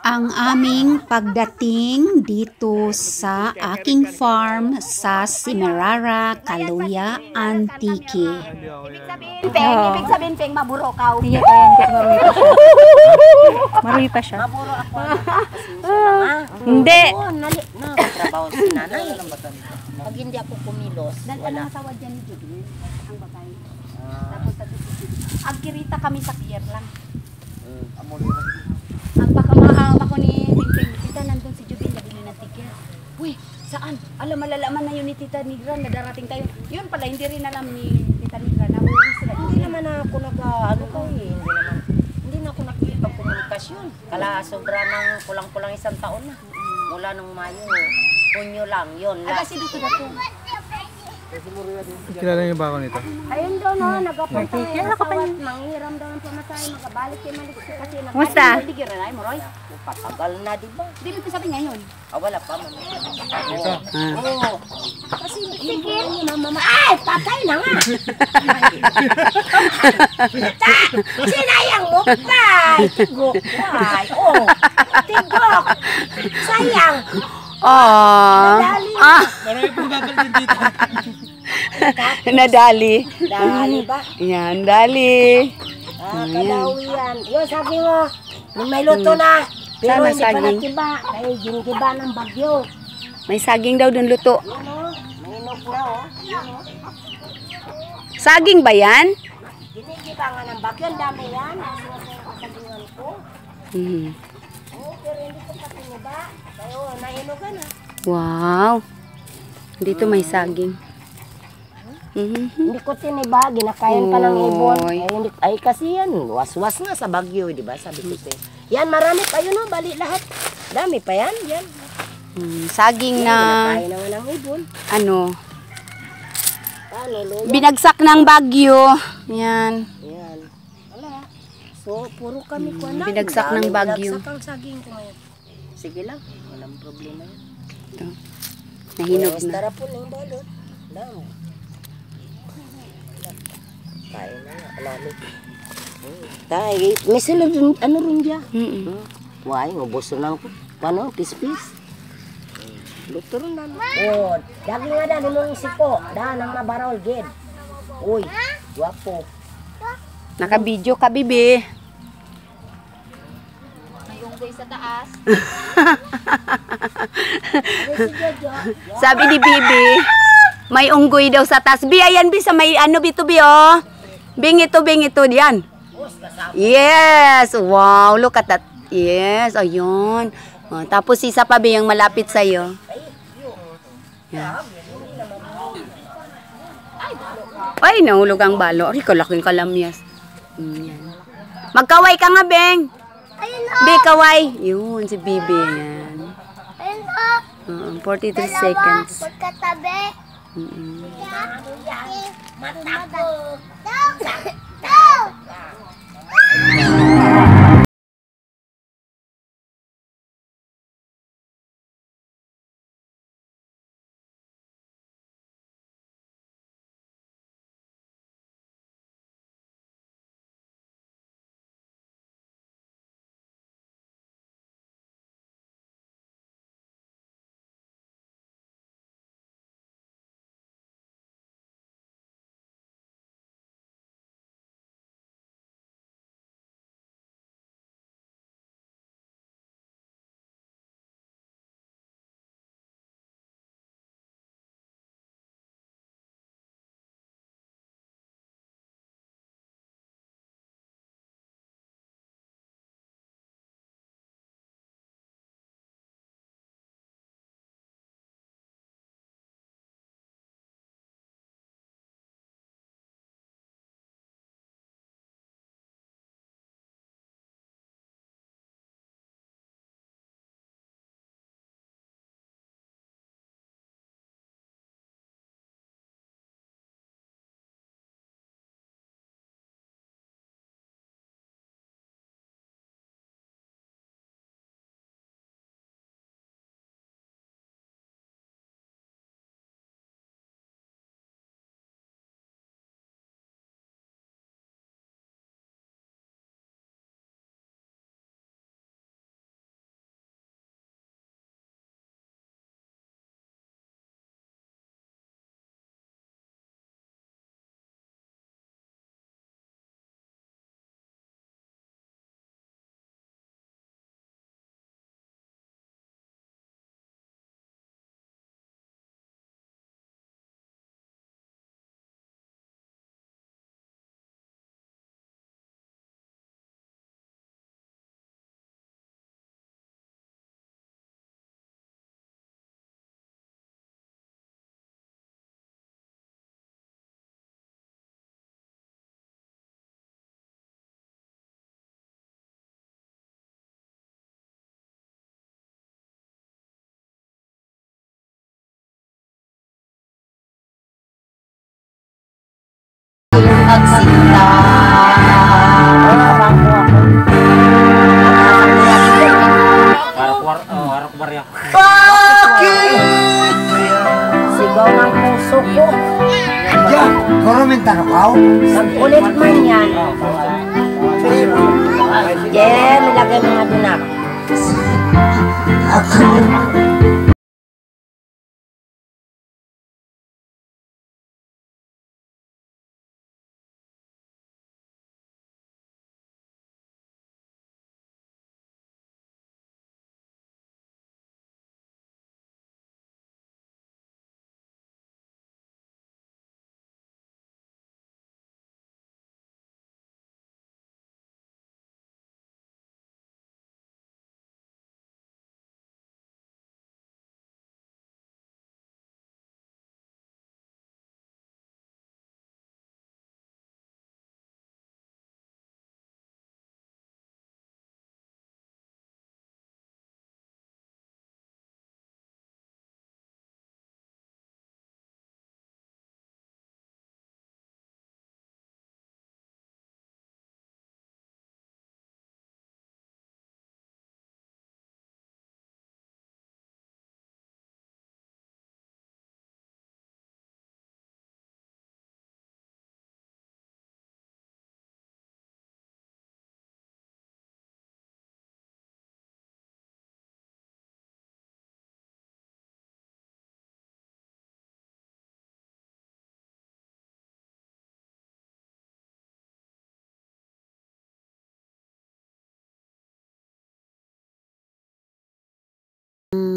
ang aming pagdating dito sa aking farm sa Simerara, Kaluya, Antique. Oh. Ibig sabihin, Peng, maburo ka. Hindi, Peng, maruhi pa siya. Maburo ako. Hindi. Nakatrabaho si nanay. Pag hindi ako kumilos, wala. Dahil ang tawad dyan ni Judy, ang bagay. Tapos sa Agkirita kami sa pier lang. Hmm, Amuli na mama ko ni Tinting. Tita, nandun si Jubin, nabili ng ticket. Uy, saan? Alam, malalaman na yun ni Tita Nigra na darating tayo. Yun pala, hindi rin alam ni Tita Nigra na Hindi naman ako nag, ano ko eh, hindi naman, hindi na ako nakikipagkomunikasyon. Kala, sobra ng kulang-kulang isang taon na. Mula nung Mayo, Kunyo lang, yun. Ala, si Duto Dato. Kilala niyo ba ako nito? Ayun daw, no, nag-apantay. Kaya ako pa, mangiram daw Kumusta? Patagal na, di ba? Di ba sabi ngayon? Ah, wala pa, mama. Dito? Oo. Kasi yung ano buhay mama. Ay, patay na nga! Ta! Sinayang mo, tay! Tigok, tay! oh! Tigok! Sayang! Oh. Nadali. Ah. Marami pong dito. Nadali. Dali ba? Yan, dali. Ah, hmm. kadawi yan. Yo, sabi mo, nung may luto hmm. na, pero Sana hindi pa saging. nagkiba. Kaya ng bagyo. May saging daw dun luto. Yan o, oh. may inog na o. Oh. Oh. Saging ba yan? Ginikiba nga ng bagyo. Ang dami yan. ko. Hmm. Oo, pero hindi ko patiniba. Kaya o, nainugan o. Ah. Wow. Dito may saging. Mm -hmm. Hindi ko tiniba, ginakayan pa ng ibon. Ay, ay kasi yan, was-was na sa bagyo, di ba? Sabi ko sa'yo. Yan, marami pa yun, no? Oh, bali lahat. Dami pa yan, yan. Hmm, saging yan, na... Ginakayan naman ng ibon. Ano? Ano, lulo? Binagsak ng bagyo. Yan. Yan. Wala. So, puro kami hmm, ko na. Binagsak ng bagyo. Binagsak ang saging ko ngayon. Sige lang, walang problema yan. Ito. Nahinog na. Tara po ng balot. Dami. Kain na, alamig. Hmm. Tay, may sila dun, ano rin dia? Mm -mm. Hmm. Why, mabuso lang ko. Paano, pis-pis? Doktor na. Oh, dagi nga dali mong sipo. Da, nang mabarol, gid. Uy, guwapo. Nakabidyo ka, bibi. May Mayunggoy sa taas. Sabi ni Bibi, may unggoy daw sa taas. Bi, ayan bi, sa may ano bito bi, oh. Bing ito, bing ito, diyan. Yes, wow, look at that. Yes, ayun. Oh, tapos isa pa biyang malapit sa iyo. Yeah. Ay, nahulog ang balo. Ay, kalaking kalamyas. Mm, Magkaway ka nga, Beng. Ayun na. Oh. Be, kaway. Yun, si Bibi. Yan. Ayun na. Uh, 43 seconds. Magkatabi. Mm -mm. mặt Mata. Mata. nagtakapaw? Pag ulit man yan. Jem, oh, oh, oh. ilagay mo nga doon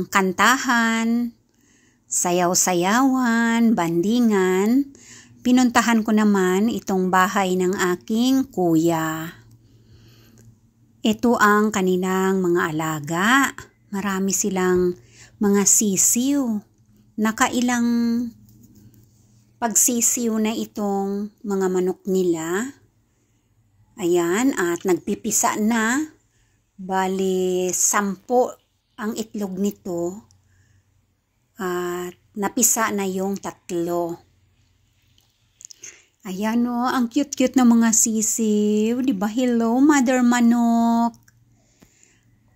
kantahan, sayaw-sayawan, bandingan, pinuntahan ko naman itong bahay ng aking kuya. Ito ang kanilang mga alaga. Marami silang mga sisiw. Nakailang pagsisiw na itong mga manok nila. Ayan, at nagpipisa na. Bali, sampo ang itlog nito at uh, napisa na yung tatlo. Ayan o, oh, ang cute-cute ng mga sisiw. ba diba? Hello, Mother Manok.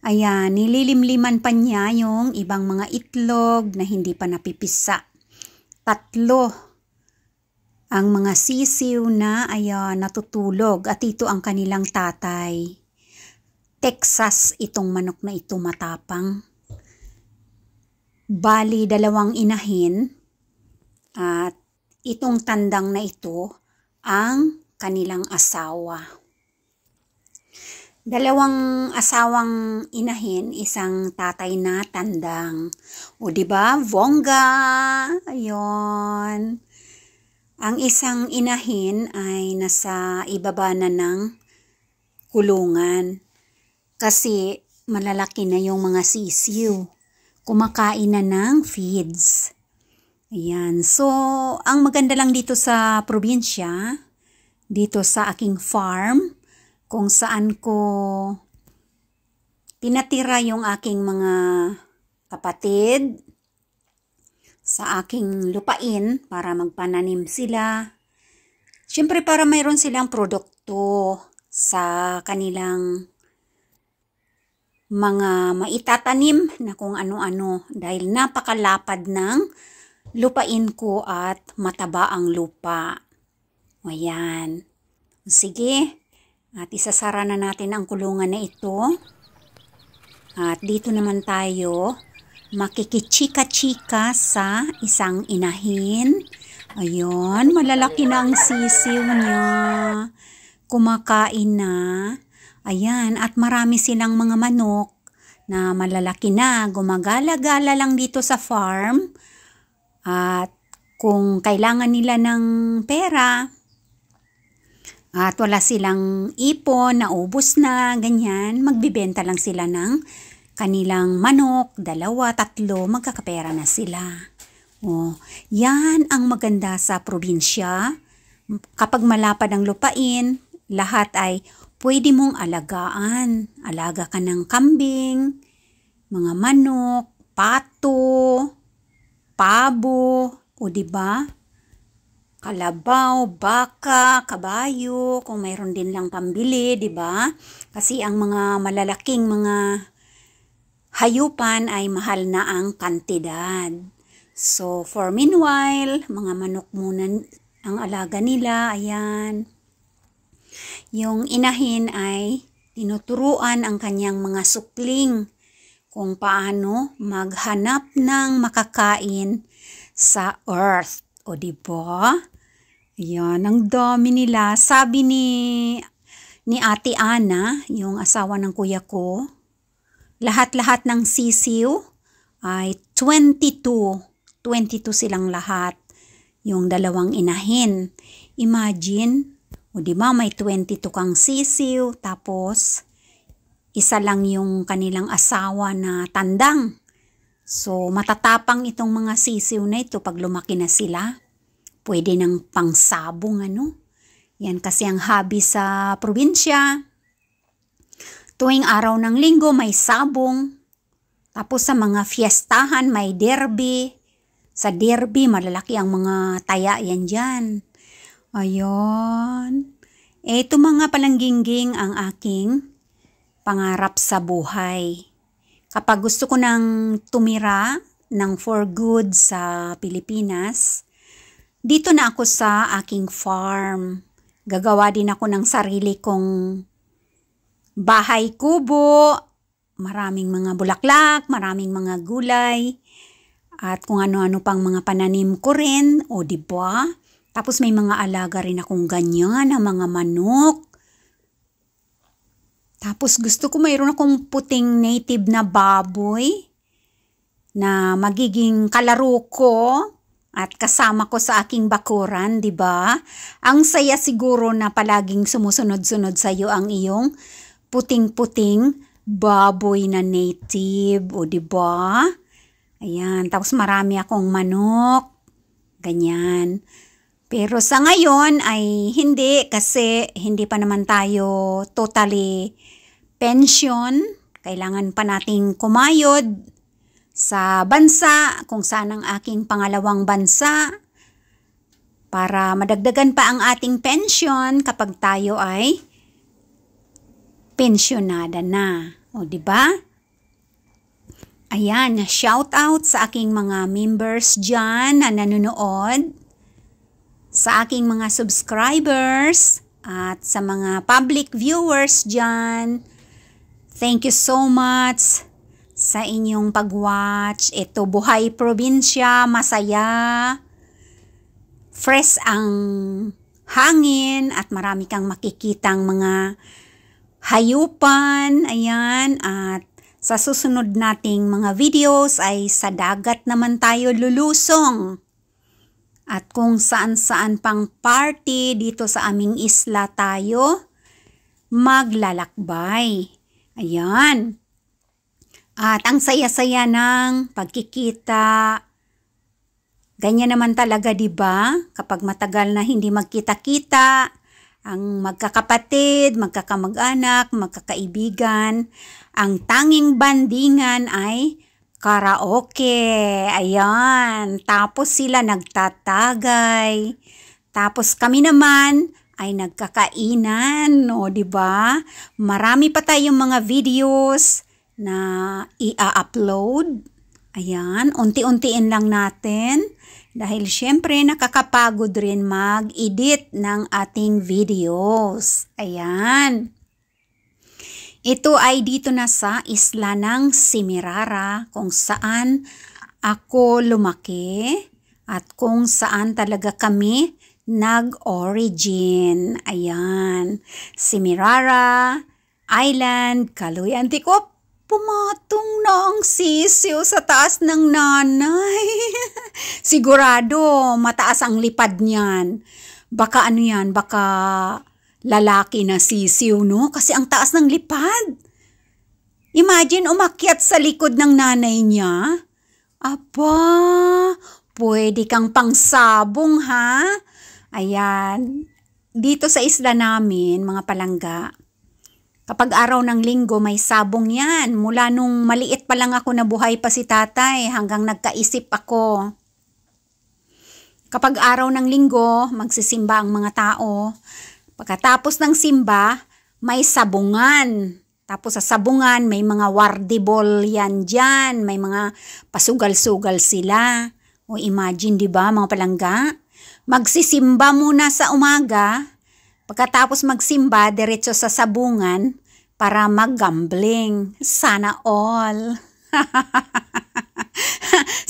Ayan, nililimliman pa niya yung ibang mga itlog na hindi pa napipisa. Tatlo ang mga sisiw na ayan natutulog at ito ang kanilang tatay. Texas itong manok na ito matapang. Bali, dalawang inahin at itong tandang na ito ang kanilang asawa. Dalawang asawang inahin, isang tatay na tandang. O di ba? Vongga. Ayun. Ang isang inahin ay nasa ibaba na ng kulungan. Kasi malalaki na yung mga sisiw. Kumakain na ng feeds. Ayan. So, ang maganda lang dito sa probinsya, dito sa aking farm, kung saan ko pinatira yung aking mga kapatid sa aking lupain para magpananim sila. Siyempre para mayroon silang produkto sa kanilang mga maitatanim na kung ano-ano dahil napakalapad ng lupain ko at mataba ang lupa. Ayan. Sige, at isasara na natin ang kulungan na ito. At dito naman tayo makikichika-chika sa isang inahin. Ayun, malalaki na ang sisiw niya. Kumakain na. Ayan, at marami silang mga manok na malalaki na, gumagala-gala lang dito sa farm. At kung kailangan nila ng pera, at wala silang ipon, naubos na, ganyan, magbibenta lang sila ng kanilang manok, dalawa, tatlo, magkakapera na sila. Oh, yan ang maganda sa probinsya. Kapag malapad ang lupain, lahat ay pwede mong alagaan. Alaga ka ng kambing, mga manok, pato, pabo, o di ba? Kalabaw, baka, kabayo, kung mayroon din lang pambili, di ba? Kasi ang mga malalaking mga hayupan ay mahal na ang kantidad. So, for meanwhile, mga manok muna ang alaga nila, ayan. Yung inahin ay tinuturuan ang kanyang mga sukling kung paano maghanap ng makakain sa earth. O di ba? Yan, ang dami nila. Sabi ni ni Ate Ana, yung asawa ng kuya ko, lahat-lahat ng sisiw ay 22. 22 silang lahat yung dalawang inahin. Imagine, o di ba may 22 kang sisiw tapos isa lang yung kanilang asawa na tandang. So matatapang itong mga sisiw na ito pag lumaki na sila. Pwede ng pangsabong ano. Yan kasi ang hobby sa probinsya. Tuwing araw ng linggo may sabong. Tapos sa mga fiestahan may derby. Sa derby malalaki ang mga taya yan dyan. Ayon. Ito mga palangginging ang aking pangarap sa buhay. Kapag gusto ko nang tumira ng for good sa Pilipinas, dito na ako sa aking farm. Gagawa din ako ng sarili kong bahay kubo, maraming mga bulaklak, maraming mga gulay, at kung ano-ano pang mga pananim ko rin, o di ba? Tapos may mga alaga rin akong ganyan na mga manok. Tapos gusto ko mayroon akong puting native na baboy na magiging kalaro ko at kasama ko sa aking bakuran, 'di ba? Ang saya siguro na palaging sumusunod-sunod sa iyo ang iyong puting-puting baboy na native, o 'di ba? Ayan, tapos marami akong manok. Ganyan. Pero sa ngayon ay hindi kasi hindi pa naman tayo totally pension. Kailangan pa nating kumayod sa bansa kung saan ang aking pangalawang bansa para madagdagan pa ang ating pension kapag tayo ay pensionada na. O di ba? Ayan, shout out sa aking mga members diyan na nanonood sa aking mga subscribers at sa mga public viewers dyan. Thank you so much sa inyong pag-watch. Ito, Buhay Probinsya, masaya, fresh ang hangin at marami kang makikitang mga hayupan, ayan, at sa susunod nating mga videos ay sa dagat naman tayo lulusong at kung saan-saan pang party dito sa aming isla tayo maglalakbay. Ayan. At ang saya-saya ng pagkikita. Ganyan naman talaga 'di ba? Kapag matagal na hindi magkita-kita, ang magkakapatid, magkakamag-anak, magkakaibigan, ang tanging bandingan ay karaoke. Ayan. Tapos sila nagtatagay. Tapos kami naman ay nagkakainan, no, 'di ba? Marami pa tayong mga videos na i-upload. Ayan, unti-untiin lang natin dahil syempre nakakapagod rin mag-edit ng ating videos. Ayan. Ito ay dito na sa isla ng Simirara kung saan ako lumaki at kung saan talaga kami nag-origin. Ayan, Simirara Island, Kaluy Antikop. Pumatong na ang sisiw sa taas ng nanay. Sigurado, mataas ang lipad niyan. Baka ano yan, baka Lalaki na sisiw, no? Kasi ang taas ng lipad. Imagine umakyat sa likod ng nanay niya. Aba, pwede kang pangsabong ha? Ayan. Dito sa isla namin, mga palangga, kapag araw ng linggo may sabong yan. Mula nung maliit pa lang ako na buhay pa si tatay hanggang nagkaisip ako. Kapag araw ng linggo, magsisimba ang mga tao. Pagkatapos ng simba, may sabungan. Tapos sa sabungan, may mga wardibol yan dyan. May mga pasugal-sugal sila. O imagine, di ba, mga palangga? Magsisimba muna sa umaga. Pagkatapos magsimba, diretso sa sabungan para maggambling. Sana all.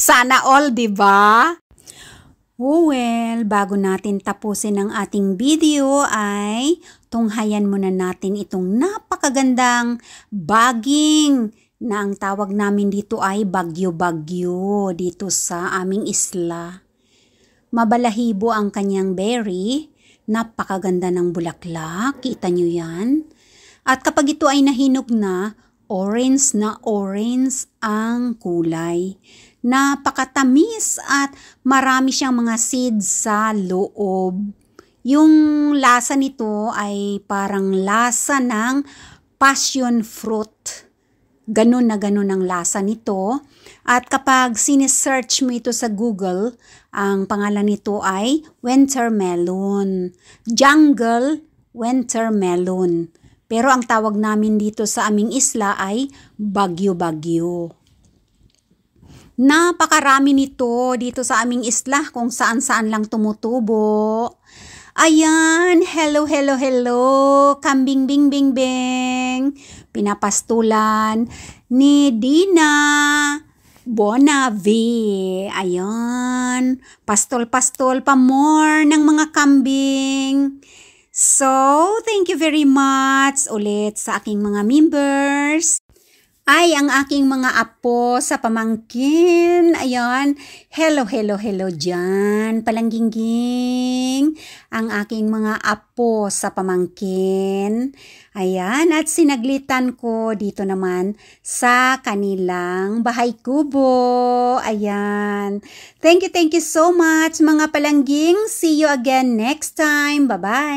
Sana all, di ba? Well, bago natin tapusin ang ating video ay tunghayan muna natin itong napakagandang baging na ang tawag namin dito ay bagyo-bagyo dito sa aming isla. Mabalahibo ang kanyang berry, napakaganda ng bulaklak, kita nyo yan. At kapag ito ay nahinog na, orange na orange ang kulay napakatamis at marami siyang mga seeds sa loob. Yung lasa nito ay parang lasa ng passion fruit. Ganun na ganun ang lasa nito. At kapag sinesearch mo ito sa Google, ang pangalan nito ay winter melon. Jungle winter melon. Pero ang tawag namin dito sa aming isla ay bagyo-bagyo. Napakarami nito dito sa aming isla kung saan-saan lang tumutubo. Ayan, hello, hello, hello. Kambing bing bing bing. Pinapastulan ni Dina Bonavi. Ayan, pastol-pastol pa more ng mga kambing. So, thank you very much ulit sa aking mga members. Ay, ang aking mga apo sa pamangkin. Ayan. Hello, hello, hello dyan. palangging Ang aking mga apo sa pamangkin. Ayan. At sinaglitan ko dito naman sa kanilang bahay kubo. Ayan. Thank you, thank you so much mga palangging. See you again next time. Bye-bye.